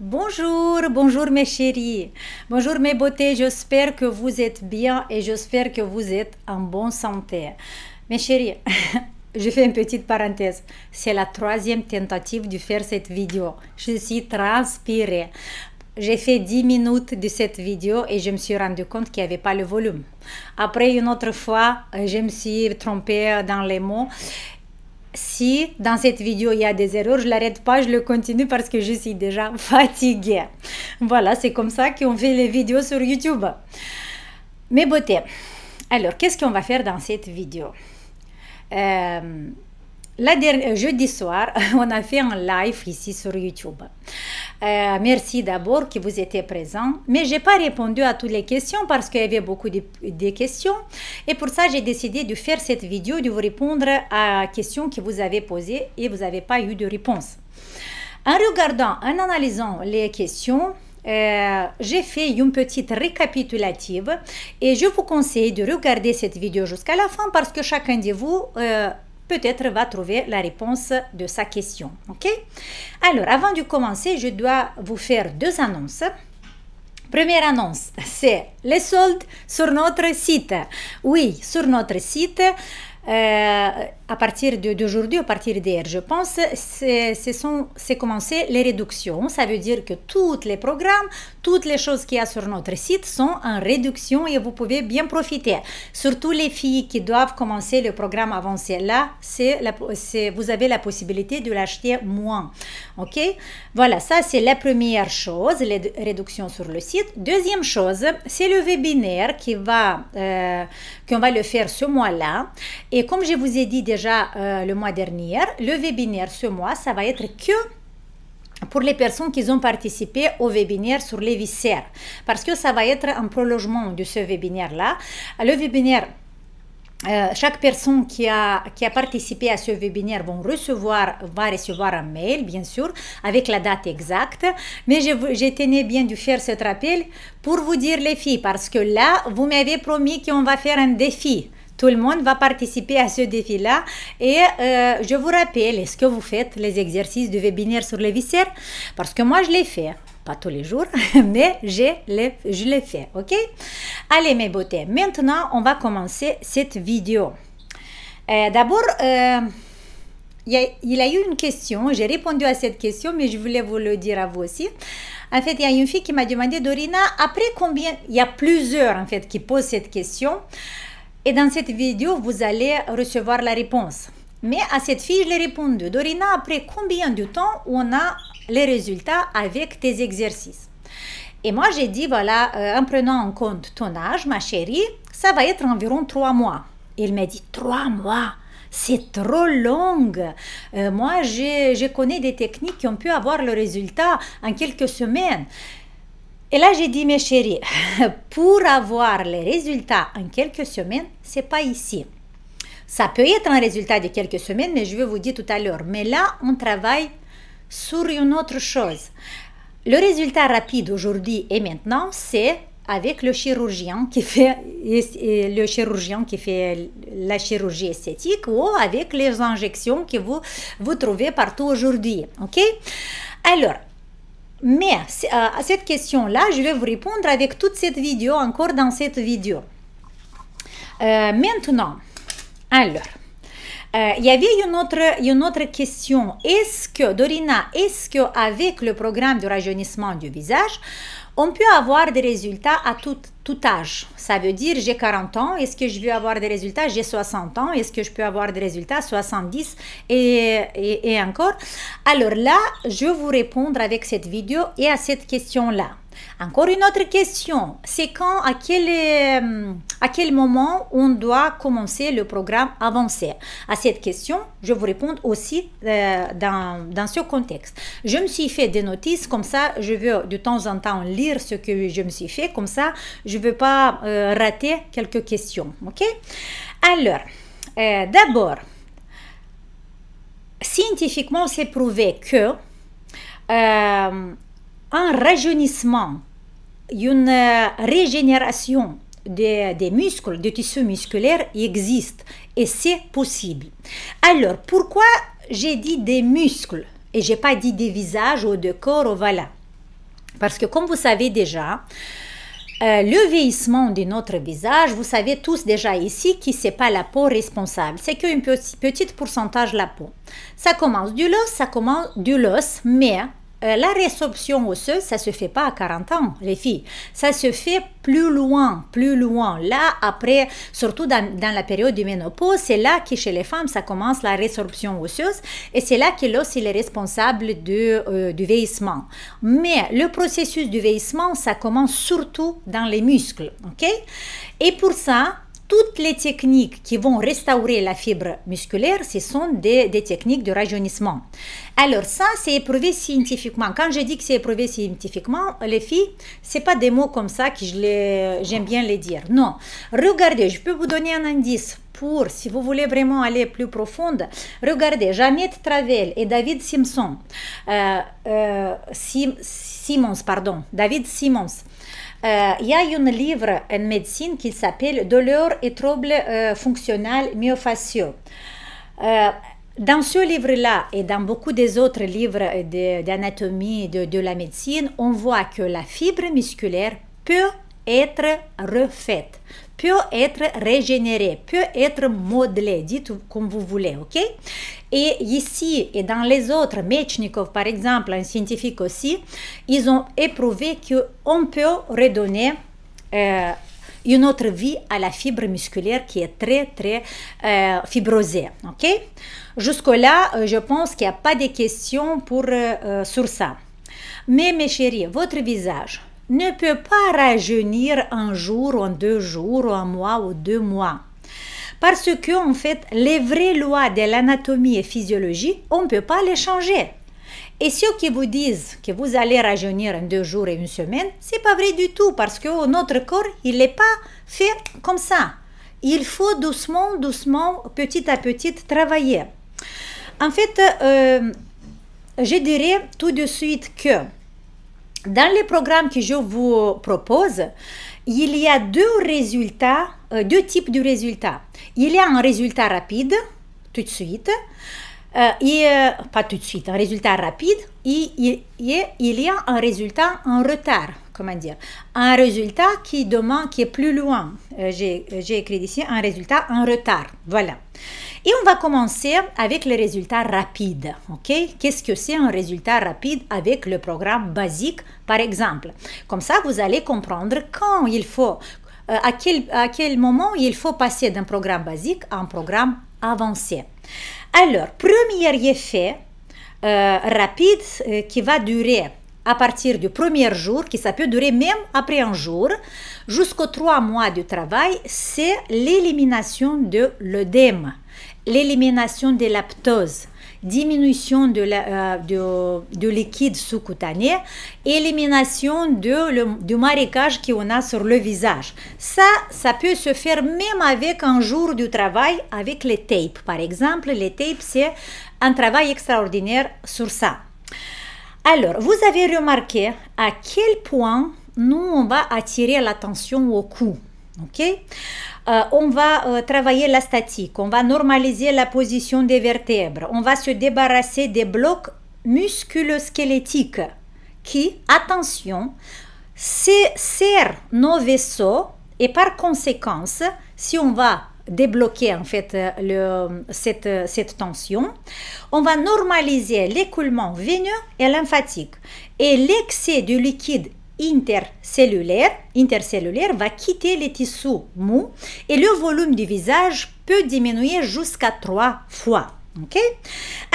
Bonjour, bonjour mes chéris, bonjour mes beautés, j'espère que vous êtes bien et j'espère que vous êtes en bonne santé. Mes chéris, je fais une petite parenthèse, c'est la troisième tentative de faire cette vidéo, je suis transpirée. J'ai fait dix minutes de cette vidéo et je me suis rendu compte qu'il n'y avait pas le volume. Après, une autre fois, euh, je me suis trompée dans les mots si dans cette vidéo il y a des erreurs, je l'arrête pas, je le continue parce que je suis déjà fatiguée. Voilà, c'est comme ça qu'on fait les vidéos sur YouTube. Mes beautés. Alors, qu'est-ce qu'on va faire dans cette vidéo euh, euh, jeudi soir, on a fait un live ici sur YouTube. Euh, merci d'abord que vous étiez présents. Mais je n'ai pas répondu à toutes les questions parce qu'il y avait beaucoup de, questions. Et pour ça, j'ai décidé de faire cette vidéo, de vous répondre à questions que vous avez posées et vous n'avez pas eu de réponse. En regardant, en analysant les questions, euh, j'ai fait une petite récapitulative et je vous conseille de regarder cette vidéo jusqu'à la fin parce que chacun de vous peut-être va trouver la réponse de sa question. Ok Alors, avant de commencer, je dois vous faire deux annonces. Première annonce, c'est les soldes sur notre site. Oui, sur notre site. Euh, à partir d'aujourd'hui, à partir d'hier, je pense, c'est commencé les réductions. Ça veut dire que tous les programmes, toutes les choses qu'il y a sur notre site sont en réduction et vous pouvez bien profiter. Surtout les filles qui doivent commencer le programme avancé. Là, la, vous avez la possibilité de l'acheter moins. OK Voilà, ça c'est la première chose, les réductions sur le site. Deuxième chose, c'est le webinaire qui va, euh, qu'on va le faire ce mois-là. Et comme je vous ai dit déjà euh, le mois dernier, le webinaire ce mois, ça va être que pour les personnes qui ont participé au webinaire sur les viscères, parce que ça va être un prolongement de ce webinaire-là. Le webinaire euh, chaque personne qui a, qui a participé à ce webinaire vont recevoir, va recevoir un mail, bien sûr, avec la date exacte. Mais j'ai tenu bien de faire cet rappel pour vous dire, les filles, parce que là, vous m'avez promis qu'on va faire un défi. Tout le monde va participer à ce défi-là. Et euh, je vous rappelle, est-ce que vous faites les exercices de webinaire sur les viscères Parce que moi, je les fais. Pas tous les jours, mais je les, je les fais. OK Allez, mes beautés, maintenant, on va commencer cette vidéo. Euh, d'abord... Euh, il y a eu une question, j'ai répondu à cette question, mais je voulais vous le dire à vous aussi. En fait, il y a une fille qui m'a demandé, Dorina, après combien... Il y a plusieurs, en fait, qui posent cette question. Et dans cette vidéo, vous allez recevoir la réponse. Mais à cette fille, je l'ai répondu. Dorina, après combien de temps on a les résultats avec tes exercices Et moi, j'ai dit, voilà, euh, en prenant en compte ton âge, ma chérie, ça va être environ trois mois. Il m'a dit, trois mois c'est trop long. Euh, moi, je, je connais des techniques qui ont pu avoir le résultat en quelques semaines. Et là, j'ai dit, mes chéris, pour avoir les résultats en quelques semaines, c'est pas ici. Ça peut être un résultat de quelques semaines, mais je vais vous dire tout à l'heure. Mais là, on travaille sur une autre chose. Le résultat rapide aujourd'hui et maintenant, c'est avec le chirurgien qui fait le chirurgien qui fait la chirurgie esthétique ou avec les injections que vous vous trouvez partout aujourd'hui. Ok Alors, mais euh, à cette question-là, je vais vous répondre avec toute cette vidéo, encore dans cette vidéo. Euh, maintenant, alors, euh, il y avait une une autre question. Est-ce que, Dorina, est-ce qu'avec le programme de rajeunissement du visage, on peut avoir des résultats à tout, tout âge. Ça veut dire, j'ai 40 ans, est-ce que je veux avoir des résultats J'ai 60 ans, est-ce que je peux avoir des résultats 70 et, et, et encore Alors là, je vais vous répondre avec cette vidéo et à cette question-là. Encore une autre question, c'est quand, à quel, euh, à quel moment on doit commencer le programme avancé À cette question, je vous réponds aussi euh, dans, ce contexte. Je me suis fait des notices, comme ça je veux de temps en temps lire ce que je me suis fait, comme ça je ne veux pas euh, rater quelques questions. ok Alors, d'abord, scientifiquement c'est prouvé que un rajeunissement, une euh, régénération des, des muscles, musculaires, tissus musculaires existe et c'est possible. Alors, pourquoi j'ai dit des muscles et j'ai pas dit des visages ou de corps, voilà. Parce que comme vous savez déjà, euh, le vieillissement de notre visage, vous savez tous déjà ici que c'est pas la peau responsable, c'est qu'un petit, petit pourcentage de la peau. Ça commence du l'os, ça commence du l'os, mais euh, la résorption osseuse, ça se fait pas à 40 ans, les filles. Ça se fait plus loin, plus loin. Là, après, surtout dans, la période du ménopause, c'est là que chez les femmes, ça commence la résorption osseuse et c'est là que l'os est responsable euh, du vieillissement. Mais le processus du vieillissement, ça commence surtout dans les muscles, ok Et pour ça, toutes les techniques qui vont restaurer la fibre musculaire, ce sont des, techniques de rajeunissement. Alors ça, c'est éprouvé scientifiquement. Quand je dis que c'est éprouvé scientifiquement, les filles, c'est pas des mots comme ça que j'aime bien les dire. Non. Regardez, je peux vous donner un indice pour, si vous voulez vraiment aller plus profonde, regardez Janet Travel et David Simpson. Euh, euh, pardon. David Simmons il euh, y a un livre en médecine qui s'appelle Douleurs et troubles euh, fonctionnels myofasciaux. Euh, dans ce livre-là et dans beaucoup des autres livres d'anatomie de, de, la médecine, on voit que la fibre musculaire peut être refaite, peut être régénéré, peut être modelé, dites comme vous voulez, ok Et ici et dans les autres, Mechnikov par exemple, un scientifique aussi, ils ont éprouvé qu'on peut redonner euh, une autre vie à la fibre musculaire qui est très très euh, fibrosée. Ok Jusque-là, euh, je pense qu'il n'y a pas de questions pour, sur ça. Mais mes chéris, votre visage, ne peut pas rajeunir un jour, en deux jours, ou un mois ou deux mois. Parce que, en fait, les vraies lois de l'anatomie et physiologie, on ne peut pas les changer. Et ceux qui vous disent que vous allez rajeunir en deux jours et une semaine, c'est pas vrai du tout parce que notre corps, il n'est pas fait comme ça. Il faut doucement, doucement, petit à petit travailler. En fait, euh, je dirais tout de suite que dans les programmes que je vous propose, il y a deux résultats, euh, deux types de résultats. Il y a un résultat rapide, tout de suite, euh, et, euh, pas tout de suite, un résultat rapide, et il y a un résultat en retard, comment dire, un résultat qui demande, qui est plus loin. Euh, euh, j'ai écrit ici un résultat en retard. Voilà. Et on va commencer avec les résultats rapides. OK Qu'est-ce que c'est un résultat rapide avec le programme basique, par exemple Comme ça, vous allez comprendre quand il faut, euh, à, quel, à quel moment il faut passer d'un programme basique à un programme avancé. Alors, premier effet rapide qui va durer à partir du premier jour, qui ça peut durer même après un jour, jusqu'aux trois mois de travail, c'est l'élimination de l'œdème, l'élimination de l'aptose, diminution de, euh, de, liquide sous-cutané, élimination de, du marécage qu'on a sur le visage. Ça, ça peut se faire même avec un jour de travail, avec les tapes. Par exemple, les tapes, c'est un travail extraordinaire sur ça. Alors, vous avez remarqué à quel point nous, on va attirer l'attention au cou. OK euh, on va euh, travailler la statique, on va normaliser la position des vertèbres, on va se débarrasser des blocs musculo-squelettiques qui, attention, serrent nos vaisseaux et par conséquence, si on va débloquer en fait euh, euh, cette, tension. On va normaliser l'écoulement veineux et lymphatique. Et l'excès du liquide intercellulaire, intercellulaire va quitter les tissus mous et le volume du visage peut diminuer jusqu'à trois fois. ok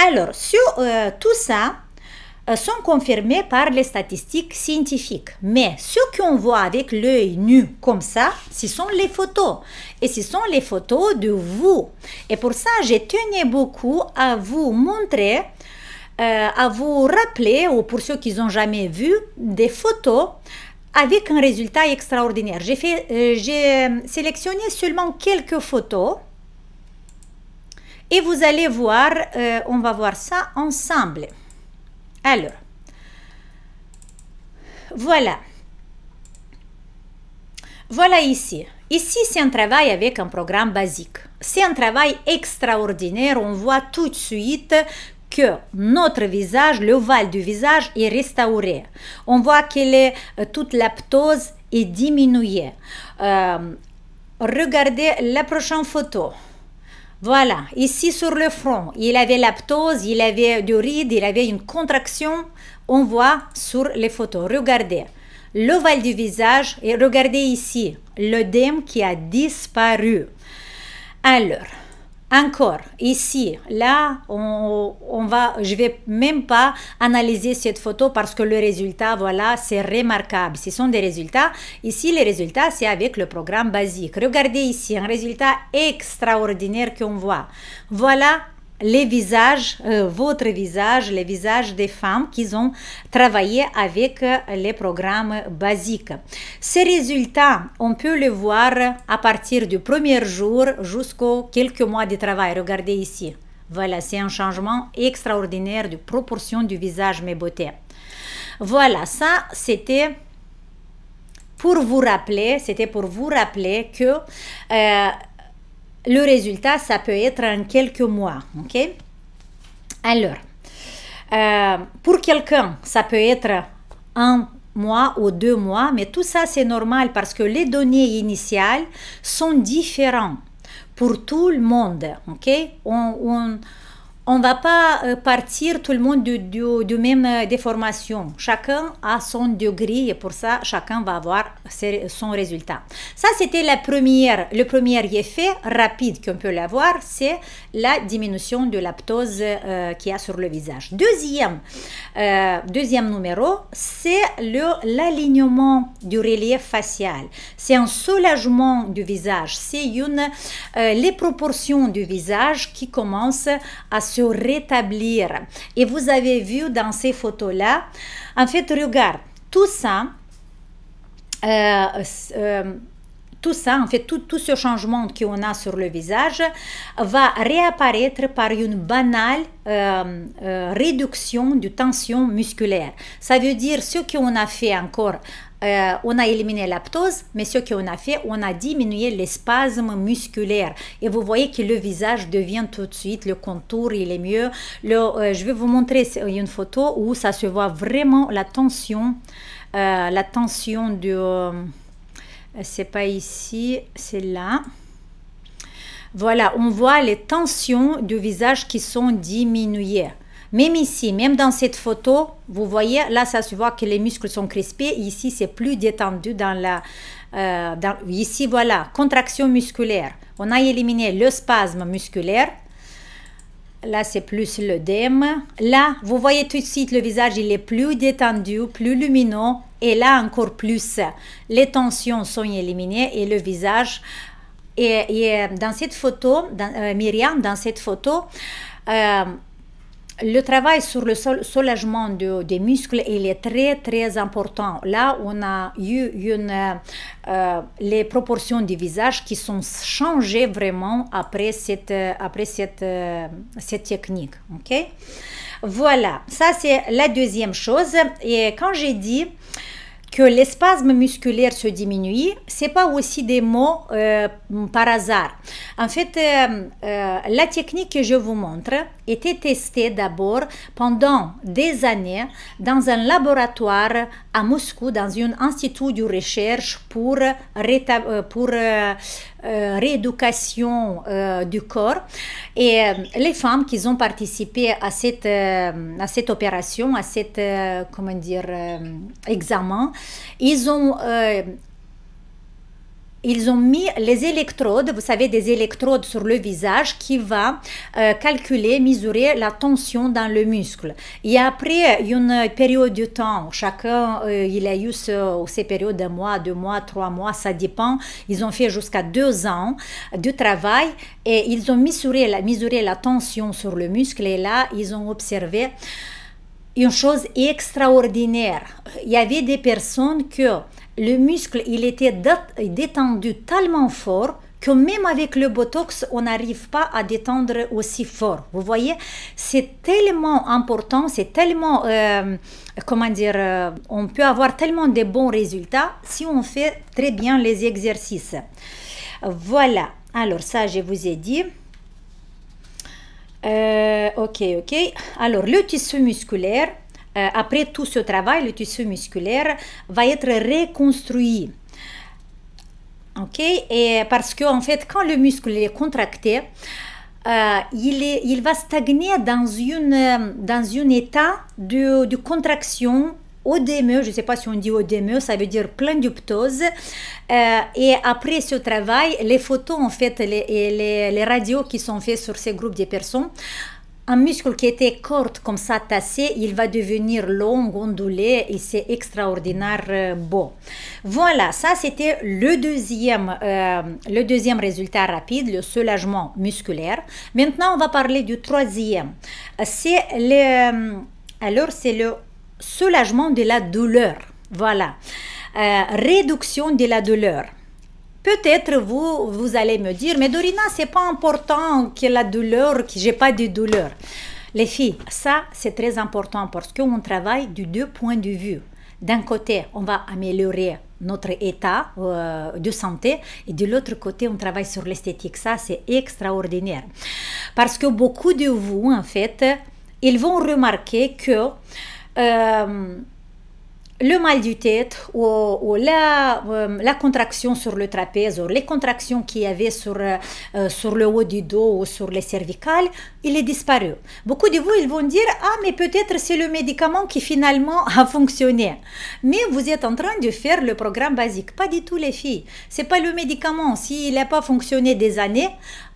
Alors, sur euh, tout ça, euh, sont confirmés par les statistiques scientifiques. Mais ce qu'on voit avec l'œil nu comme ça, ce sont les photos. Et ce sont les photos de vous. Et pour ça, j'ai tenu beaucoup à vous montrer, euh, à vous rappeler, ou pour ceux qui n'ont jamais vu, des photos avec un résultat extraordinaire. J'ai euh, sélectionné seulement quelques photos. Et vous allez voir, on va voir ça ensemble. Alors, voilà. Voilà ici. Ici, c'est un travail avec un programme basique. C'est un travail extraordinaire. On voit tout de suite que notre visage, l'ovale du visage est restauré. On voit que est, euh, toute l'aptose est diminuée. Euh, regardez la prochaine photo. Voilà, ici sur le front, il avait la il avait du ride, il avait une contraction. On voit sur les photos. Regardez l'ovale du visage et regardez ici l'œdème qui a disparu. Alors, encore ici, là, on, on, va, je vais même pas analyser cette photo parce que le résultat, voilà, c'est remarquable. Ce sont des résultats. Ici, les résultats, c'est avec le programme basique. Regardez ici, un résultat extraordinaire qu'on voit. Voilà les visages, euh, votre visage, les visages des femmes qui ont travaillé avec euh, les programmes basiques. Ces résultats, on peut les voir à partir du premier jour jusqu'aux quelques mois de travail. Regardez ici. Voilà, c'est un changement extraordinaire de proportion du visage, mes beautés. Voilà, ça, c'était pour vous rappeler, c'était pour vous rappeler que... Euh, le résultat, ça peut être en quelques mois. OK Alors, euh, pour quelqu'un, ça peut être un mois ou deux mois, mais tout ça, c'est normal parce que les données initiales sont différentes pour tout le monde. OK on on ne va pas euh, partir tout le monde du, même euh, déformation. Chacun a son degré et pour ça, chacun va avoir son résultat. Ça, c'était la première, le premier effet rapide qu'on peut l'avoir, c'est la diminution de la euh, qui qu'il a sur le visage. Deuxième, deuxième numéro, c'est l'alignement du relief facial. C'est un soulagement du visage. C'est une les proportions du visage qui commencent à se rétablir. Et vous avez vu dans ces photos-là, en fait, regarde, tout ça, euh, euh, tout ça, en fait, tout, ce changement qu'on a sur le visage va réapparaître par une banale euh, réduction du tension musculaire. Ça veut dire ce qu'on a fait encore euh, on a éliminé la mais ce qu'on a fait, on a diminué les spasmes musculaires. Et vous voyez que le visage devient tout de suite, le contour, il est mieux. Euh, je vais vous montrer une photo où ça se voit vraiment la tension, euh, la tension de... c'est pas ici, c'est là. Voilà, on voit les tensions du visage qui sont diminuées. Même ici, même dans cette photo, vous voyez, là, ça se voit que les muscles sont crispés. Ici, c'est plus détendu dans la... Euh, ici, voilà, contraction musculaire. On a éliminé le spasme musculaire. Là, c'est plus l'œdème. Là, vous voyez tout de suite, le visage, il est plus détendu, plus lumineux. Et là, encore plus, les tensions sont éliminées et le visage... Et, dans cette photo, euh, Myriam, dans cette photo... Euh, le travail sur le soulagement de, des muscles, il est très très important. Là, on a eu une, euh, les proportions du visage qui sont changées vraiment après cette, euh, après cette, euh, cette technique. ok voilà, ça c'est la deuxième chose. Et quand j'ai dit que l'espasme musculaire se diminue, c'est pas aussi des mots euh, par hasard. En fait, euh, euh, la technique que je vous montre était testée d'abord pendant des années dans un laboratoire à Moscou, dans un institut de recherche pour, pour euh, rééducation euh, du corps. Et euh, les femmes qui ont participé à cette, à cette opération, à cet comment dire, examen, ils ont ils ont mis les électrodes, vous savez, des électrodes sur le visage qui va euh, calculer, mesurer la tension dans le muscle. Et après une période de temps, chacun, euh, il a eu euh, ces périodes d'un mois, deux mois, trois mois, ça dépend. Ils ont fait jusqu'à deux ans de travail et ils ont mesuré la, mesuré la tension sur le muscle et là, ils ont observé une chose extraordinaire. Il y avait des personnes que le muscle, il était détendu tellement fort que même avec le Botox, on n'arrive pas à détendre aussi fort. Vous voyez, c'est tellement important, c'est tellement, euh, comment dire, euh, on peut avoir tellement de bons résultats si on fait très bien les exercices. Voilà, alors ça, je vous ai dit. Euh, ok, ok. Alors, le tissu musculaire, euh, après tout ce travail, le tissu musculaire va être reconstruit. OK Et parce que, en fait, quand le muscle est contracté, euh, il, il, va stagner dans, une, dans un état de, de contraction odémeux. Je ne sais pas si on dit odémeux, ça veut dire plein d'optose. Euh, et après ce travail, les photos, en fait, les, et les, les radios qui sont faites sur ces groupes de personnes, un muscle qui était court comme ça tassé, il va devenir long, ondulé et c'est extraordinaire euh, beau. Voilà, ça c'était le deuxième, euh, le deuxième résultat rapide, le soulagement musculaire. Maintenant, on va parler du troisième. C'est le, euh, alors c'est le soulagement de la douleur. Voilà, réduction de la douleur. Peut-être vous, vous allez me dire, mais Dorina, c'est pas important que la douleur, que j'ai pas de douleur. Les filles, ça, c'est très important parce qu'on travaille du deux points de vue. D'un côté, on va améliorer notre état euh, de santé et de l'autre côté on travaille sur l'esthétique ça c'est extraordinaire parce que beaucoup de vous en fait ils vont remarquer que euh, le mal du tête ou, euh, la, contraction sur le trapèze ou les contractions qu'il y avait sur, euh, euh, sur le haut du dos ou sur les cervicales, il est disparu. Beaucoup de vous, ils vont dire, ah mais peut-être c'est le médicament qui finalement a fonctionné. Mais vous êtes en train de faire le programme basique. Pas du tout les filles. C'est pas le médicament. S'il n'a pas fonctionné des années,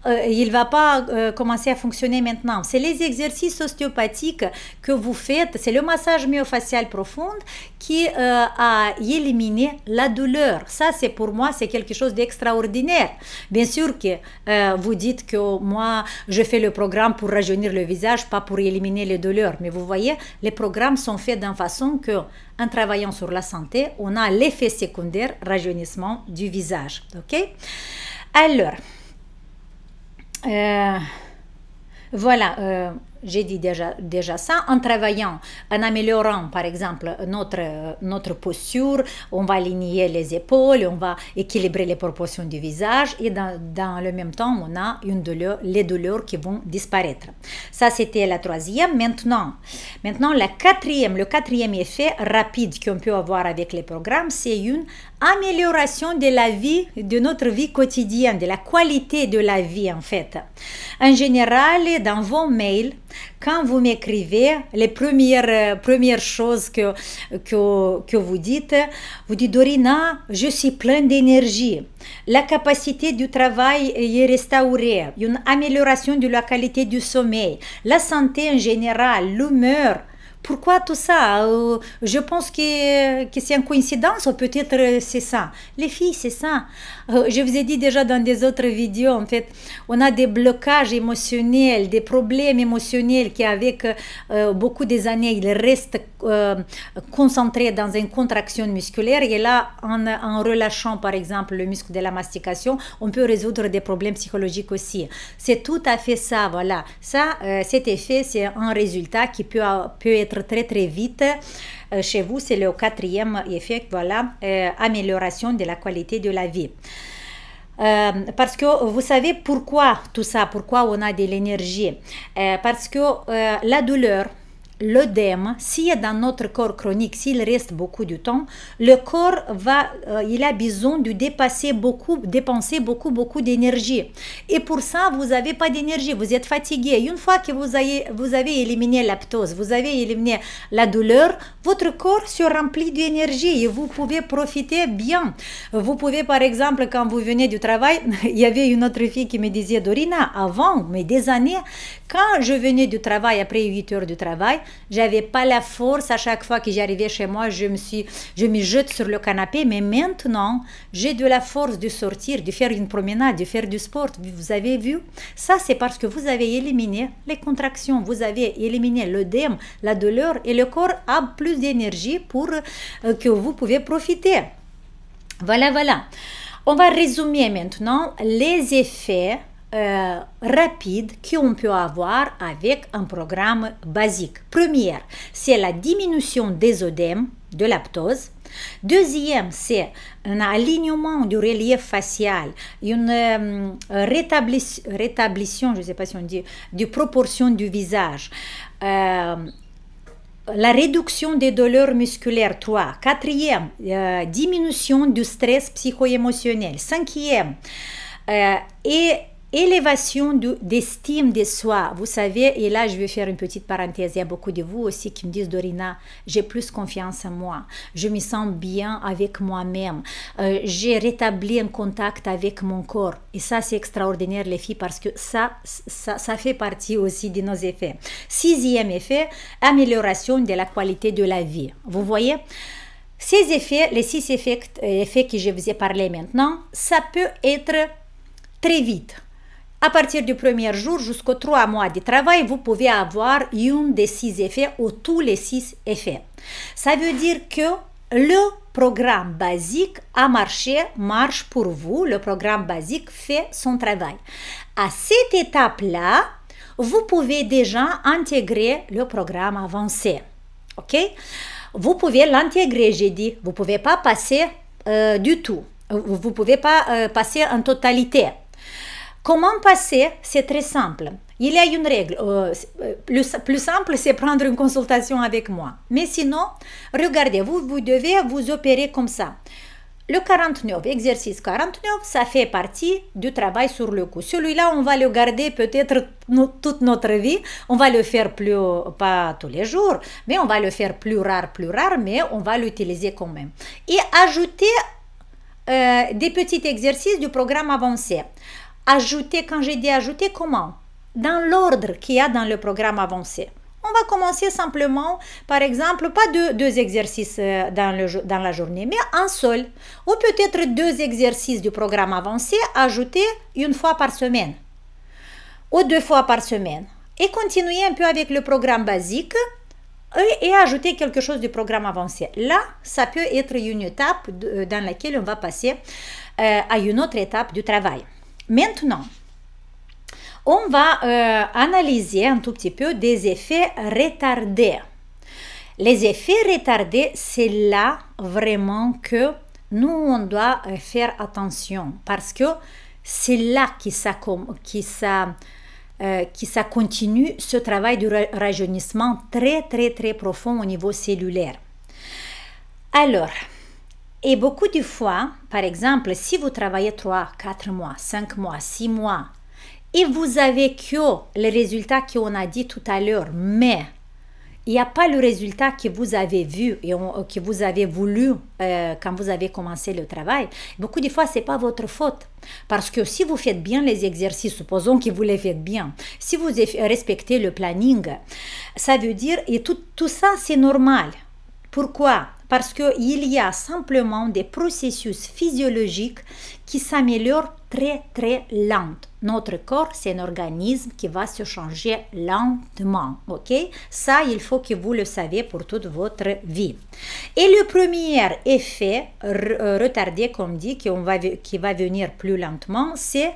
euh, il ne va pas euh, commencer à fonctionner maintenant. C'est les exercices ostéopathiques que vous faites, c'est le massage myofascial profond qui euh, a éliminé la douleur. Ça, c'est pour moi, c'est quelque chose d'extraordinaire. Bien sûr que vous dites que moi, je fais le programme pour rajeunir le visage, pas pour éliminer les douleurs. Mais vous voyez, les programmes sont faits d'une façon que, en travaillant sur la santé, on a l'effet secondaire rajeunissement du visage. OK Alors, euh, voilà, euh, j'ai dit déjà, déjà ça, en travaillant, en améliorant par exemple notre, notre posture, on va aligner les épaules, on va équilibrer les proportions du visage et dans, le même temps, on a une douleur, les douleurs qui vont disparaître. Ça, c'était la troisième. Maintenant, maintenant la quatrième, le quatrième effet rapide qu'on peut avoir avec les programmes, c'est une amélioration de la vie, de notre vie quotidienne, de la qualité de la vie en fait. En général, dans vos mails, quand vous m'écrivez, les premières, euh, premières choses que, que, que, vous dites, vous dites Dorina, je suis plein d'énergie. La capacité du travail est restaurée. Une amélioration de la qualité du sommeil. La santé en général, l'humeur, pourquoi tout ça euh, Je pense que, que c'est une coïncidence, ou peut-être euh, c'est ça. Les filles, c'est ça. Euh, je vous ai dit déjà dans des autres vidéos, en fait, on a des blocages émotionnels, des problèmes émotionnels qui, avec euh, beaucoup des années, ils restent euh, concentrés dans une contraction musculaire. Et là, en, relâchant, par exemple, le muscle de la mastication, on peut résoudre des problèmes psychologiques aussi. C'est tout à fait ça, voilà. Ça, cet effet, c'est un résultat qui peut, peut être très, très vite. Euh, chez vous, c'est le quatrième effet, voilà, euh, amélioration de la qualité de la vie. Euh, parce que vous savez pourquoi tout ça, pourquoi on a de l'énergie. parce que la douleur, l'œdème, s'il est dans notre corps chronique, s'il reste beaucoup de temps, le corps va, euh, il a besoin de dépasser beaucoup, dépenser beaucoup, beaucoup d'énergie. Et pour ça, vous n'avez pas d'énergie, vous êtes fatigué. Une fois que vous avez, vous avez éliminé la ptose, vous avez éliminé la douleur, votre corps se remplit d'énergie et vous pouvez profiter bien. Vous pouvez, par exemple, quand vous venez du travail, il y avait une autre fille qui me disait, Dorina, avant, mais des années, quand je venais du travail après 8 heures de travail, j'avais pas la force à chaque fois que j'arrivais chez moi, je me suis je me jette sur le canapé, mais maintenant, j'ai de la force de sortir, de faire une promenade, de faire du sport. Vous avez vu Ça c'est parce que vous avez éliminé les contractions, vous avez éliminé l'œdème, la douleur et le corps a plus d'énergie pour euh, que vous pouvez profiter. Voilà, voilà. On va résumer maintenant les effets euh, rapide qu'on peut avoir avec un programme basique. Première, c'est la diminution des œdèmes de l'aptose. Deuxième, c'est un alignement du relief facial, une euh, rétablissement, je sais pas si on dit, du proportion du visage. Euh, la réduction des douleurs musculaires, trois. Quatrième, euh, diminution du stress psycho-émotionnel. Cinquième, et élévation d'estime de soi. Vous savez, et là je vais faire une petite parenthèse, il y a beaucoup de vous aussi qui me disent, Dorina, j'ai plus confiance en moi, je me sens bien avec moi-même, euh, j'ai rétabli un contact avec mon corps. Et ça, c'est extraordinaire, les filles, parce que ça, ça, ça fait partie aussi de nos effets. Sixième effet, amélioration de la qualité de la vie. Vous voyez ces effets, les six effets, effets que je vous ai parlé maintenant, ça peut être très vite. À partir du premier jour jusqu'aux trois mois de travail, vous pouvez avoir une des six effets ou tous les six effets. Ça veut dire que le programme basique a marché, marche pour vous. Le programme basique fait son travail. À cette étape-là, vous pouvez déjà intégrer le programme avancé. OK Vous pouvez l'intégrer, j'ai dit. Vous ne pouvez pas passer euh, du tout. Vous ne pouvez pas euh, passer en totalité. Comment passer C'est très simple. Il y a une règle. Euh, euh, le plus, simple, c'est prendre une consultation avec moi. Mais sinon, regardez, vous, vous devez vous opérer comme ça. Le 49, exercice 49, ça fait partie du travail sur le coup. Celui-là, on va le garder peut-être toute notre vie. On va le faire plus, pas tous les jours, mais on va le faire plus rare, plus rare, mais on va l'utiliser quand même. Et ajouter euh, des petits exercices du programme avancé. Ajouter, quand j'ai dit ajouter, comment Dans l'ordre qu'il y a dans le programme avancé. On va commencer simplement, par exemple, pas deux, deux exercices euh, dans, le, dans, la journée, mais un seul. Ou peut-être deux exercices du programme avancé ajoutés une fois par semaine. Ou deux fois par semaine. Et continuer un peu avec le programme basique et, ajouter quelque chose du programme avancé. Là, ça peut être une étape euh, dans laquelle on va passer euh, à une autre étape du travail. Maintenant, on va euh, analyser un tout petit peu des effets retardés. Les effets retardés, c'est là vraiment que nous, on doit euh, faire attention parce que c'est là que ça, qui ça, euh, ça continue ce travail de rajeunissement très, très, très profond au niveau cellulaire. Alors, et beaucoup de fois, par exemple, si vous travaillez 3, 4 mois, 5 mois, 6 mois, et vous avez que le résultat qu'on a dit tout à l'heure, mais il n'y a pas le résultat que vous avez vu et que vous avez voulu euh, quand vous avez commencé le travail. Beaucoup de fois, ce n'est pas votre faute. Parce que si vous faites bien les exercices, supposons que vous les faites bien, si vous respectez le planning, ça veut dire, et tout, tout ça, c'est normal. Pourquoi parce il y a simplement des processus physiologiques qui s'améliorent très très lentement. Notre corps, c'est un organisme qui va se changer lentement, ok Ça, il faut que vous le savez pour toute votre vie. Et le premier effet euh, retardé, comme dit, qui va venir plus lentement, c'est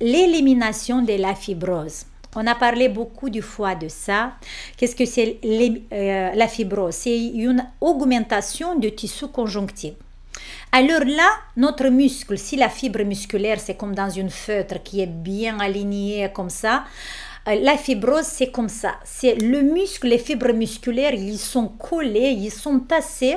l'élimination de la fibrose. On a parlé beaucoup du foie de ça. Qu'est-ce que c'est euh, la fibrose C'est une augmentation du tissu conjonctif. Alors là, notre muscle, si la fibre musculaire, c'est comme dans une feutre qui est bien alignée comme ça, euh, la fibrose, c'est comme ça. C'est le muscle, les fibres musculaires, ils sont collés, ils sont tassés.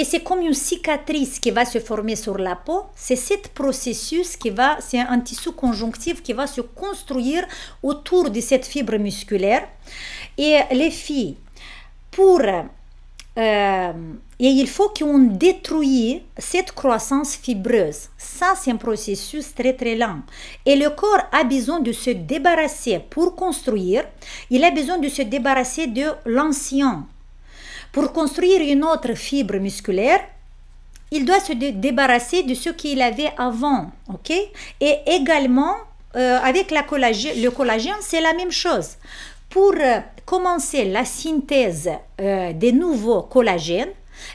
Et c'est comme une cicatrice qui va se former sur la peau. C'est ce processus qui va, c'est un tissu conjonctif qui va se construire autour de cette fibre musculaire. Et les filles, pour euh, et il faut qu'on détruise cette croissance fibreuse. Ça, c'est un processus très très lent. Et le corps a besoin de se débarrasser pour construire. Il a besoin de se débarrasser de l'ancien pour construire une autre fibre musculaire, il doit se débarrasser de ce qu'il avait avant, ok Et également, euh, avec la le collagène, c'est la même chose. Pour euh, commencer la synthèse euh, des nouveaux collagènes,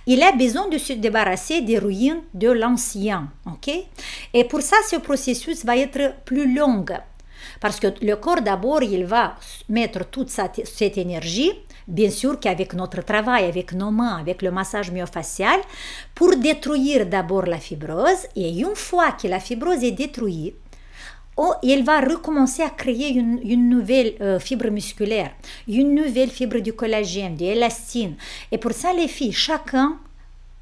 il a besoin de se débarrasser des ruines de l'ancien, ok Et pour ça, ce processus va être plus long parce que le corps, d'abord, il va mettre toute cette énergie, bien sûr qu'avec notre travail, avec nos mains, avec le massage myofascial, pour détruire d'abord la fibrose. Et une fois que la fibrose est détruite, Oh, il va recommencer à créer une, nouvelle euh, fibre musculaire, une nouvelle fibre du collagène, de l'élastine. Et pour ça, les filles, chacun,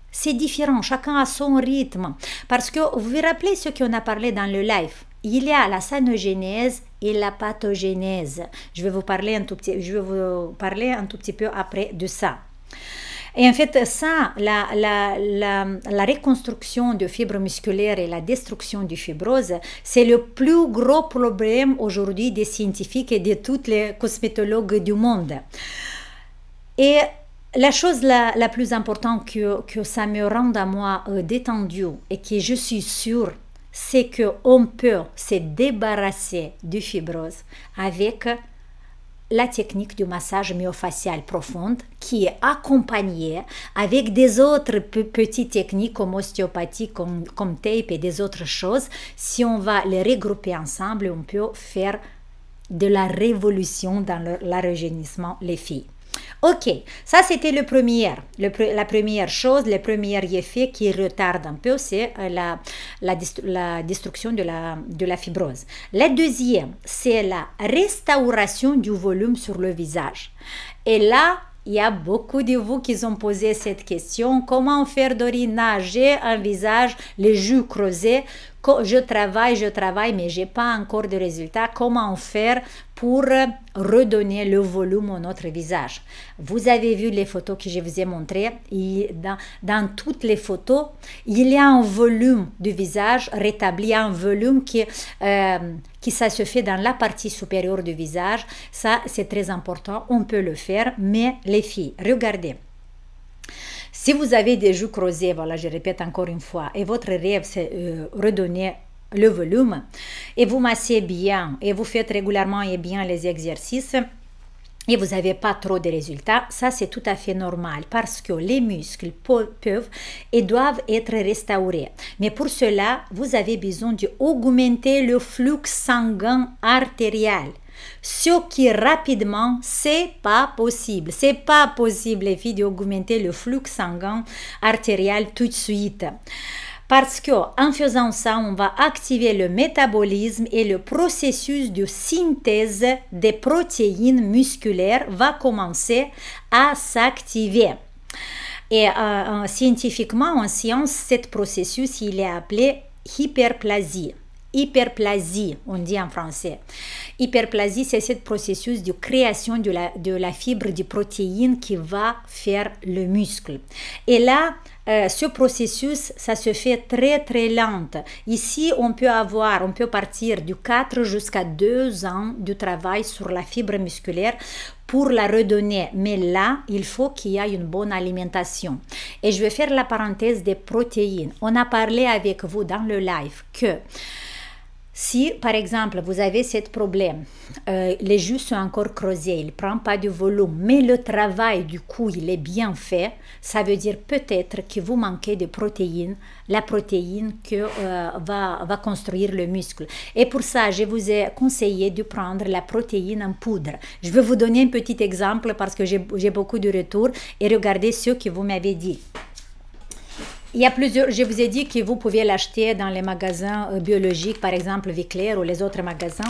c'est différent, chacun a son rythme. Parce que vous vous rappelez ce qu'on a parlé dans le live il y a la sanogenèse et la pathogénèse. Je vais vous parler un tout petit, je vais vous parler un tout petit peu après de ça. Et en fait, ça, la, la, la, reconstruction de fibres musculaires et la destruction du fibrose, c'est le plus gros problème aujourd'hui des scientifiques et de tous les cosmétologues du monde. Et la chose la, la plus importante que, que, ça me rend à moi détendu détendue et que je suis sûre c'est que on peut se débarrasser du fibrose avec la technique du massage myofascial profonde qui est accompagnée avec des autres petites techniques comme ostéopathie, comme, tape et des autres choses. Si on va les regrouper ensemble, on peut faire de la révolution dans le, régénissement les filles. Ok, ça c'était le premier, la première chose, le premier effet qui retarde un peu, c'est euh, la, la, destruction de la, de la fibrose. La deuxième, c'est la restauration du volume sur le visage. Et là, il y a beaucoup de vous qui ont posé cette question. Comment faire, Dorina, j'ai un visage, les jus creusés je travaille, je travaille, mais j'ai pas encore de résultats. Comment faire pour redonner le volume à notre visage Vous avez vu les photos que je vous ai montrées. dans, toutes les photos, il y a un volume du visage rétabli, un volume qui, euh, qui ça se fait dans la partie supérieure du visage. Ça, c'est très important. On peut le faire, mais les filles, regardez. Si vous avez des joues creusées, voilà, je répète encore une fois, et votre rêve, c'est euh, redonner le volume, et vous massez bien, et vous faites régulièrement et bien les exercices, et vous n'avez pas trop de résultats, ça c'est tout à fait normal parce que les muscles peuvent et doivent être restaurés. Mais pour cela, vous avez besoin d'augmenter le flux sanguin artériel ce qui rapidement, c'est pas possible. C'est pas possible, les filles, d'augmenter le flux sanguin artériel tout de suite parce que faisant ça, on va activer le métabolisme et le processus de synthèse des protéines musculaires va commencer à s'activer. Et euh, euh, scientifiquement, en science, ce processus, il est appelé hyperplasie hyperplasie, on dit en français. Hyperplasie, c'est ce processus de création de la, de la fibre, de protéine qui va faire le muscle. Et là, euh, ce processus, ça se fait très très lent. Ici, on peut avoir, on peut partir du 4 jusqu'à 2 ans de travail sur la fibre musculaire pour la redonner. Mais là, il faut qu'il y ait une bonne alimentation. Et je vais faire la parenthèse des protéines. On a parlé avec vous dans le live que si, par exemple, vous avez ce problème, euh, les jus sont encore creusés, il ne prend pas de volume, mais le travail du cou, il est bien fait, ça veut dire peut-être que vous manquez de protéines, la protéine que euh, va, va construire le muscle. Et pour ça, je vous ai conseillé de prendre la protéine en poudre. Je vais vous donner un petit exemple parce que j'ai beaucoup de retours et regardez ce que vous m'avez dit. Il y a plusieurs, je vous ai dit que vous pouviez l'acheter dans les magasins euh, biologiques, par exemple Vicler ou les autres magasins.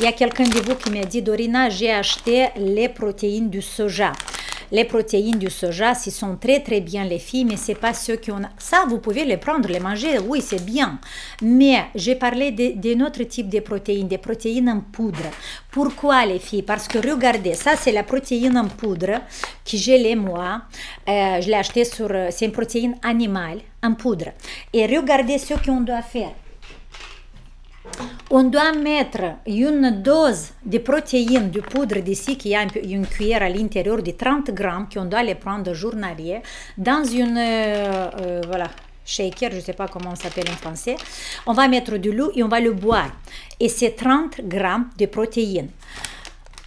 Il y a quelqu'un de vous qui m'a dit, Dorina, j'ai acheté les protéines du soja les protéines du soja, ce sont très très bien les filles, mais c'est pas ceux qui ont... Ça, vous pouvez les prendre, les manger, oui, c'est bien. Mais j'ai parlé d'un autre type de protéines, des protéines en poudre. Pourquoi les filles Parce que regardez, ça c'est la protéine en poudre que j'ai les moi. Euh, je l'ai acheté sur... Euh, c'est une protéine animale en poudre. Et regardez ce qu'on doit faire on doit mettre une dose de protéines de poudre d'ici qui a une cuillère à l'intérieur de 30 grammes qu'on doit les prendre journalier dans une euh, euh, voilà shaker, je ne sais pas comment on s'appelle en français. On va mettre de l'eau et on va le boire. Et c'est 30 grammes de protéines.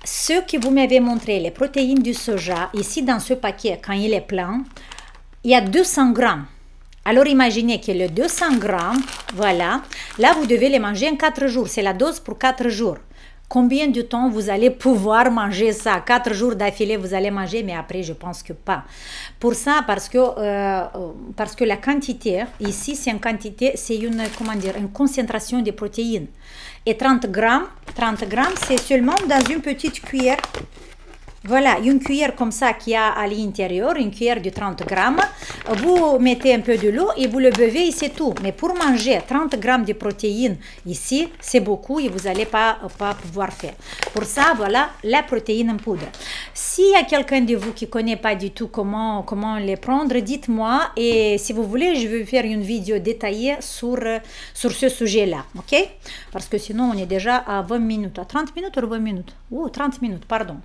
Ce que vous m'avez montré, les protéines du soja, ici dans ce paquet, quand il est plein, il y a 200 grammes. Alors imaginez que le 200 grammes, voilà, là vous devez les manger en 4 jours. C'est la dose pour 4 jours. Combien de temps vous allez pouvoir manger ça 4 jours d'affilée, vous allez manger, mais après, je pense que pas. Pour ça, parce que, euh, euh, parce que la quantité, ici, c'est une quantité, c'est une, comment dire, une concentration de protéines. Et 30 grammes, 30 grammes, c'est seulement dans une petite cuillère voilà, une cuillère comme ça qui a à l'intérieur, une cuillère de 30 grammes. Vous mettez un peu de l'eau et vous le buvez et c'est tout. Mais pour manger 30 grammes de protéines ici, c'est beaucoup et vous n'allez pas, pas pouvoir faire. Pour ça, voilà la protéine en poudre. S'il y a quelqu'un de vous qui ne connaît pas du tout comment, comment les prendre, dites-moi. Et si vous voulez, je vais faire une vidéo détaillée sur, sur ce sujet-là. OK Parce que sinon, on est déjà à 20 minutes, à 30 minutes ou 20 minutes. Ou 30 minutes, pardon.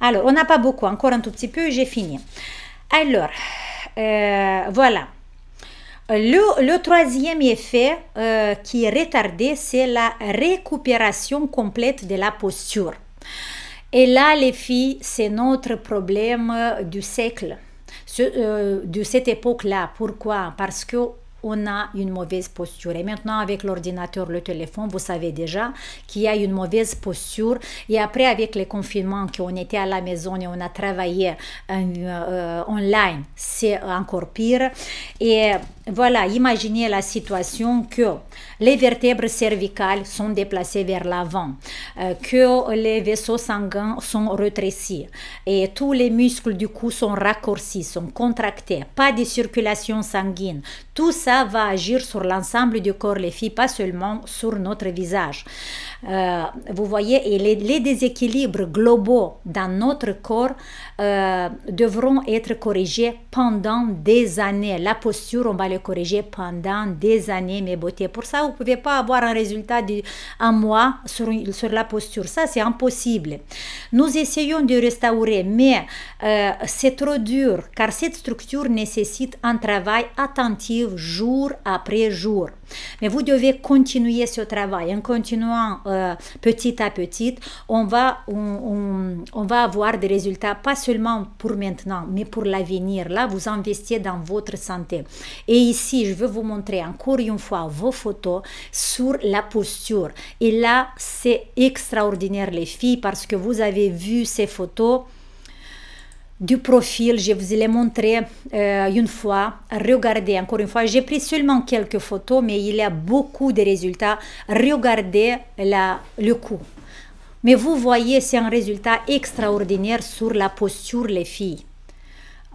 Alors, on n'a pas beaucoup, encore un tout petit peu, j'ai fini. Alors, euh, voilà. Le, troisième effet euh, qui est retardé, c'est la récupération complète de la posture. Et là, les filles, c'est notre problème du siècle, euh, de cette époque-là. Pourquoi Parce que on a une mauvaise posture. Et maintenant, avec l'ordinateur, le téléphone, vous savez déjà qu'il y a une mauvaise posture. Et après, avec les confinements, on était à la maison et on a travaillé en, euh, euh, online, c'est encore pire. Et voilà, imaginez la situation que les vertèbres cervicales sont déplacées vers l'avant, euh, que les vaisseaux sanguins sont rétrécis et tous les muscles du cou sont raccourcis, sont contractés, pas de circulation sanguine. Tout ça va agir sur l'ensemble du corps, les filles, pas seulement sur notre visage. Euh, vous voyez, les, déséquilibres globaux dans notre corps euh, devront être corrigés pendant des années. La posture, on va corriger pendant des années, mes beautés. Pour ça, vous ne pouvez pas avoir un résultat d'un mois sur, sur la posture. Ça, c'est impossible. Nous essayons de restaurer, mais euh, c'est trop dur car cette structure nécessite un travail attentif jour après jour. Mais vous devez continuer ce travail. En continuant euh, petit à petit, on va, on, on, on, va avoir des résultats, pas seulement pour maintenant, mais pour l'avenir. Là, vous investissez dans votre santé. Et ici, je veux vous montrer encore une fois vos photos sur la posture. Et là, c'est extraordinaire, les filles, parce que vous avez vu ces photos du profil, je vous l'ai montré euh, une fois. Regardez, encore une fois, j'ai pris seulement quelques photos, mais il y a beaucoup de résultats. Regardez le coup. Mais vous voyez, c'est un résultat extraordinaire sur la posture, les filles.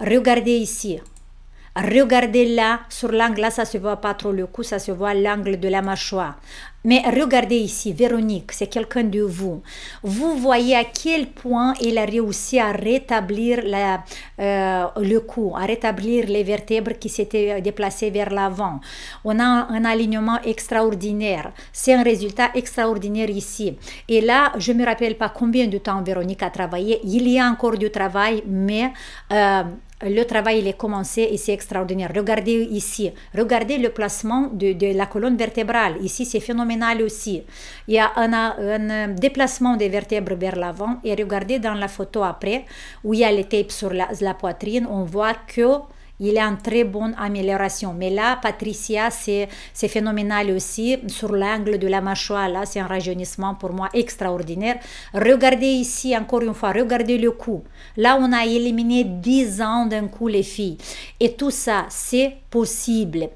Regardez ici, Regardez là, sur l'angle, là ça se voit pas trop le cou, ça se voit l'angle de la mâchoire. Mais regardez ici, Véronique, c'est quelqu'un de vous. Vous voyez à quel point il a réussi à rétablir euh, le cou, à rétablir les vertèbres qui s'étaient euh, déplacées vers l'avant. On a un alignement extraordinaire. C'est un résultat extraordinaire ici. Et là, je ne me rappelle pas combien de temps Véronique a travaillé. Il y a encore du travail, mais... Euh, le travail il est commencé et c'est extraordinaire. Regardez ici, regardez le placement de, la colonne vertébrale. Ici, c'est phénoménal aussi. Il y a un, un déplacement des vertèbres vers l'avant et regardez dans la photo après où il y a les tapes sur la, la poitrine, on voit que il est en très bonne amélioration. Mais là, Patricia, c'est phénoménal aussi sur l'angle de la mâchoire. Là, c'est un rajeunissement pour moi extraordinaire. Regardez ici, encore une fois, regardez le cou. Là, on a éliminé 10 ans d'un coup les filles. Et tout ça, c'est possible.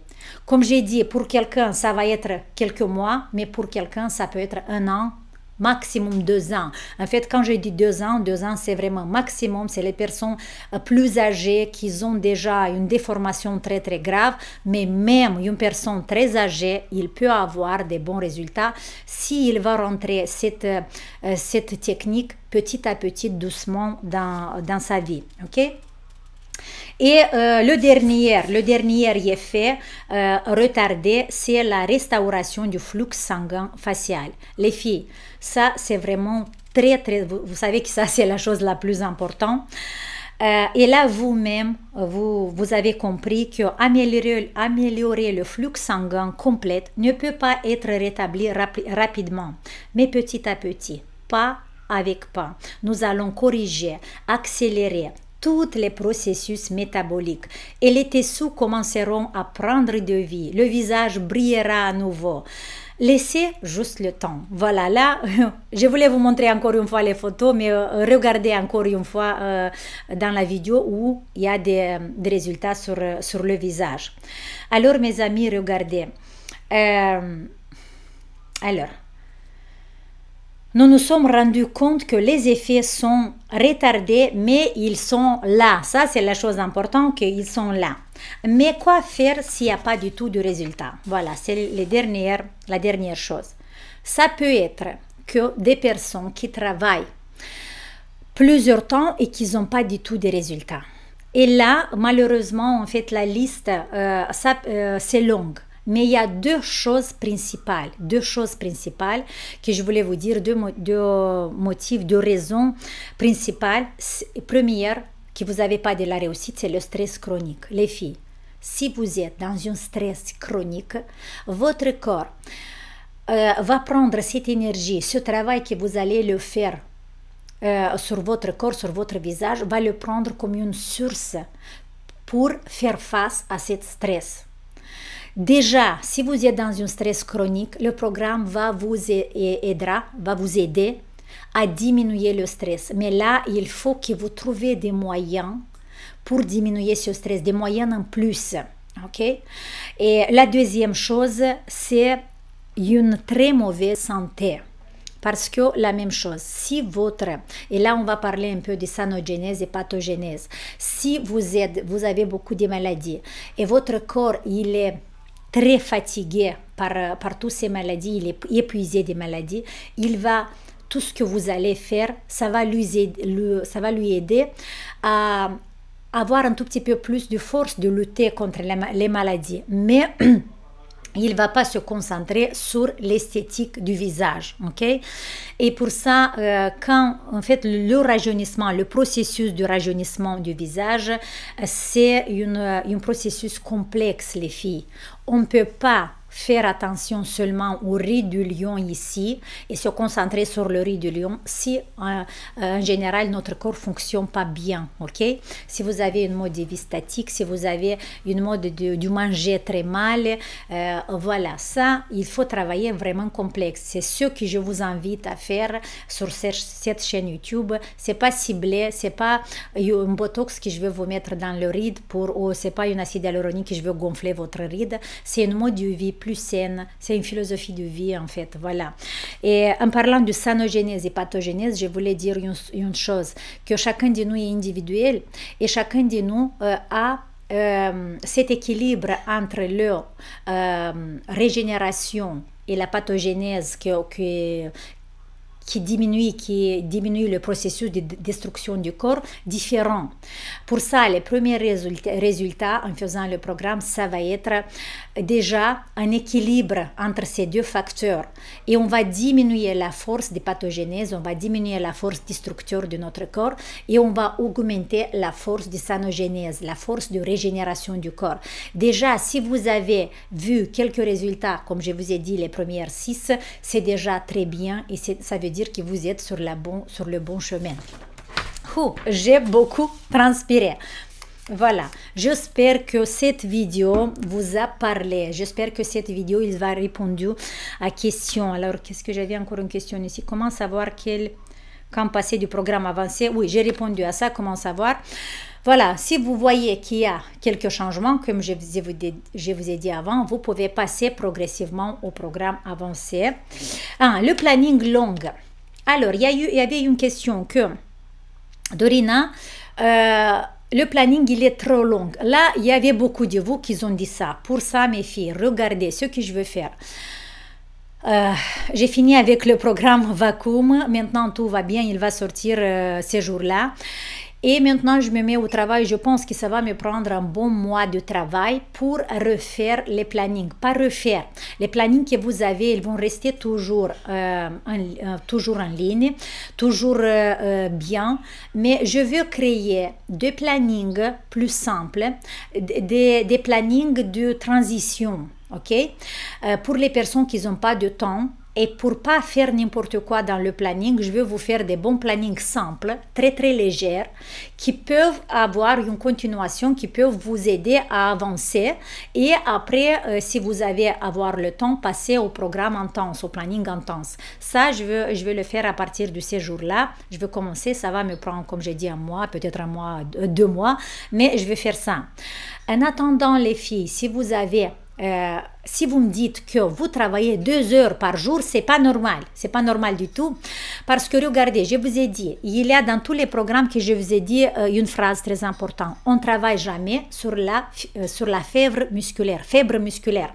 Comme j'ai dit, pour quelqu'un, ça va être quelques mois, mais pour quelqu'un, ça peut être un an, maximum deux ans. En fait, quand je dis deux ans, deux ans, c'est vraiment maximum. C'est les personnes euh, plus âgées qui ont déjà une déformation très, très grave. Mais même une personne très âgée, il peut avoir des bons résultats s'il va rentrer cette, euh, cette technique petit à petit, doucement dans, dans sa vie. OK et euh, le dernier, le dernier effet euh, retardé, c'est la restauration du flux sanguin facial. Les filles, ça c'est vraiment très très, vous, savez que ça c'est la chose la plus importante. Euh, et là, vous-même, vous, vous avez compris que améliorer, le flux sanguin complet ne peut pas être rétabli rapidement, mais petit à petit, pas avec pas. Nous allons corriger, accélérer, tous les processus métaboliques et les tissus commenceront à prendre de vie. Le visage brillera à nouveau. Laissez juste le temps. Voilà, là, je voulais vous montrer encore une fois les photos, mais euh, regardez encore une fois euh, dans la vidéo où il y a des, euh, résultats sur, sur, le visage. Alors, mes amis, regardez. alors, nous nous sommes rendus compte que les effets sont retardés, mais ils sont là. Ça, c'est la chose importante, qu'ils sont là. Mais quoi faire s'il n'y a pas du tout de résultat Voilà, c'est la dernière chose. Ça peut être que des personnes qui travaillent plusieurs temps et qui n'ont pas du tout de résultats. Et là, malheureusement, en fait, la liste, euh, euh, c'est longue. Mais il y a deux choses principales, deux choses principales que je voulais vous dire, deux, motifs, deux raisons principales. Première, que vous n'avez pas de la réussite, c'est le stress chronique. Les filles, si vous êtes dans un stress chronique, votre corps euh, va prendre cette énergie, ce travail que vous allez le faire euh, sur votre corps, sur votre visage, va le prendre comme une source pour faire face à ce stress. Déjà, si vous êtes dans un stress chronique, le programme va vous aider à diminuer le stress. Mais là, il faut que vous trouviez des moyens pour diminuer ce stress, des moyens en plus. OK Et la deuxième chose, c'est une très mauvaise santé. Parce que la même chose, si votre, et là on va parler un peu de sanogénèse et pathogénèse, si vous êtes, vous avez beaucoup de maladies et votre corps il est très fatigué par, par toutes ces maladies, il est épuisé des maladies, il va tout ce que vous allez faire, ça va lui aider, ça va lui aider à avoir un tout petit peu plus de force de lutter contre les maladies. Mais il va pas se concentrer sur l'esthétique du visage, ok Et pour ça, euh, quand en fait le rajeunissement, le processus de rajeunissement du visage, euh, c'est euh, un processus complexe, les filles on ne peut pas faire attention seulement au riz du lion ici et se concentrer sur le riz du lion si en, euh, général notre corps fonctionne pas bien ok si vous avez une mode de vie statique si vous avez une mode de, manger très mal euh, voilà ça il faut travailler vraiment complexe c'est ce que je vous invite à faire sur cette chaîne youtube c'est pas ciblé c'est pas euh, un botox que je vais vous mettre dans le ride pour ou c'est pas une acide hyaluronique que je veux gonfler votre ride c'est une mode de vie plus saine. C'est une philosophie de vie, en fait. Voilà. Et en parlant de sanogénèse et pathogénèse, je voulais dire une, chose, que chacun de nous est individuel et chacun de nous euh, a euh, cet équilibre entre la euh, régénération et la pathogénèse que, que, qui diminue, qui diminue le processus de destruction du corps différent Pour ça, les premiers résultats, en faisant le programme, ça va être déjà un équilibre entre ces deux facteurs. Et on va diminuer la force des pathogénèse, on va diminuer la force destructeur de notre corps et on va augmenter la force de sanogénèse, la force de régénération du corps. Déjà, si vous avez vu quelques résultats, comme je vous ai dit, les premières six, c'est déjà très bien et ça veut dire que vous êtes sur, le bon chemin. J'ai beaucoup transpiré. Voilà, j'espère que cette vidéo vous a parlé. J'espère que cette vidéo, il va répondre à question. Alors, qu'est-ce que j'avais encore une question ici Comment savoir quel quand passer du programme avancé Oui, j'ai répondu à ça. Comment savoir voilà, si vous voyez qu'il y a quelques changements, comme je vous, ai dit, je vous, avant, vous pouvez passer progressivement au programme avancé. le planning long. Alors, il y, avait une question que Dorina, euh, le planning, il est trop long. Là, il y avait beaucoup de vous qui ont dit ça. Pour ça, mes filles, regardez ce que je veux faire. Euh, j'ai fini avec le programme Vacuum. Maintenant, tout va bien. Il va sortir euh, ces jours-là. Et maintenant, je me mets au travail. Je pense que ça va me prendre un bon mois de travail pour refaire les plannings. Pas refaire. Les plannings que vous avez, ils vont rester toujours, en, euh, euh, toujours en ligne, toujours euh, bien. Mais je veux créer des plannings plus simples, des, des plannings de transition. OK? pour les personnes qui n'ont pas de temps, et pour pas faire n'importe quoi dans le planning, je veux vous faire des bons plannings simples, très très légers, qui peuvent avoir une continuation, qui peuvent vous aider à avancer. Et après, euh, si vous avez avoir le temps, passer au programme intense, au planning intense. Ça, je veux, je veux le faire à partir de ces jours-là. Je veux commencer, ça va me prendre, comme j'ai dit, un mois, peut-être un mois, deux mois, mais je vais faire ça. En attendant, les filles, si vous avez euh, si vous me dites que vous travaillez deux heures par jour, c'est pas normal. C'est pas normal du tout. Parce que regardez, je vous ai dit, il y a dans tous les programmes que je vous ai dit euh, une phrase très importante. On travaille jamais sur la, euh, sur la fièvre musculaire, fièvre musculaire.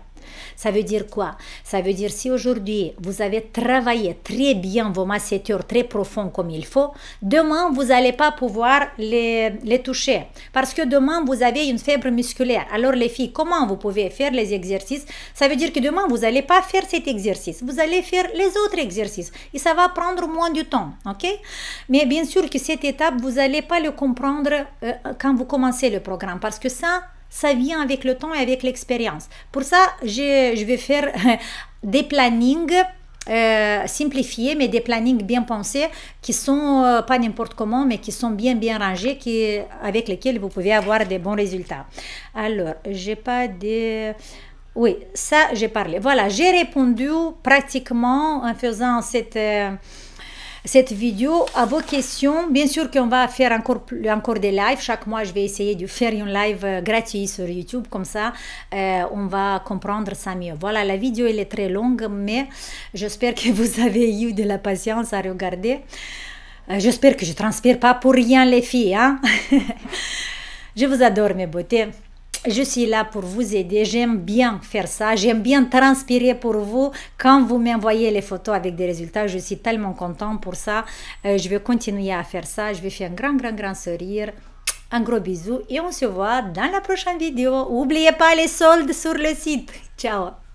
Ça veut dire quoi Ça veut dire si aujourd'hui vous avez travaillé très bien vos masseteurs très profonds comme il faut, demain vous n'allez pas pouvoir les, toucher parce que demain vous avez une faible musculaire. Alors les filles, comment vous pouvez faire les exercices Ça veut dire que demain vous n'allez pas faire cet exercice, vous allez faire les autres exercices et ça va prendre moins du temps, ok Mais bien sûr que cette étape vous n'allez pas le comprendre euh, quand vous commencez le programme parce que ça ça vient avec le temps et avec l'expérience. Pour ça, je, vais faire des plannings euh, simplifiés, mais des plannings bien pensés, qui sont euh, pas n'importe comment, mais qui sont bien bien rangés, qui, avec lesquels vous pouvez avoir des bons résultats. Alors, j'ai pas des... Oui, ça j'ai parlé. Voilà, j'ai répondu pratiquement en faisant cette... Euh, cette vidéo à vos questions. Bien sûr qu'on va faire encore, encore des lives. Chaque mois, je vais essayer de faire une live euh, gratuit sur YouTube. Comme ça, euh, on va comprendre ça mieux. Voilà, la vidéo, elle est très longue, mais j'espère que vous avez eu de la patience à regarder. Euh, j'espère que je transpire pas pour rien, les filles. Hein? je vous adore, mes beautés je suis là pour vous aider. J'aime bien faire ça. J'aime bien transpirer pour vous. Quand vous m'envoyez les photos avec des résultats, je suis tellement content pour ça. Euh, je vais continuer à faire ça. Je vais faire un grand, grand, grand sourire. Un gros bisou et on se voit dans la prochaine vidéo. N'oubliez pas les soldes sur le site. Ciao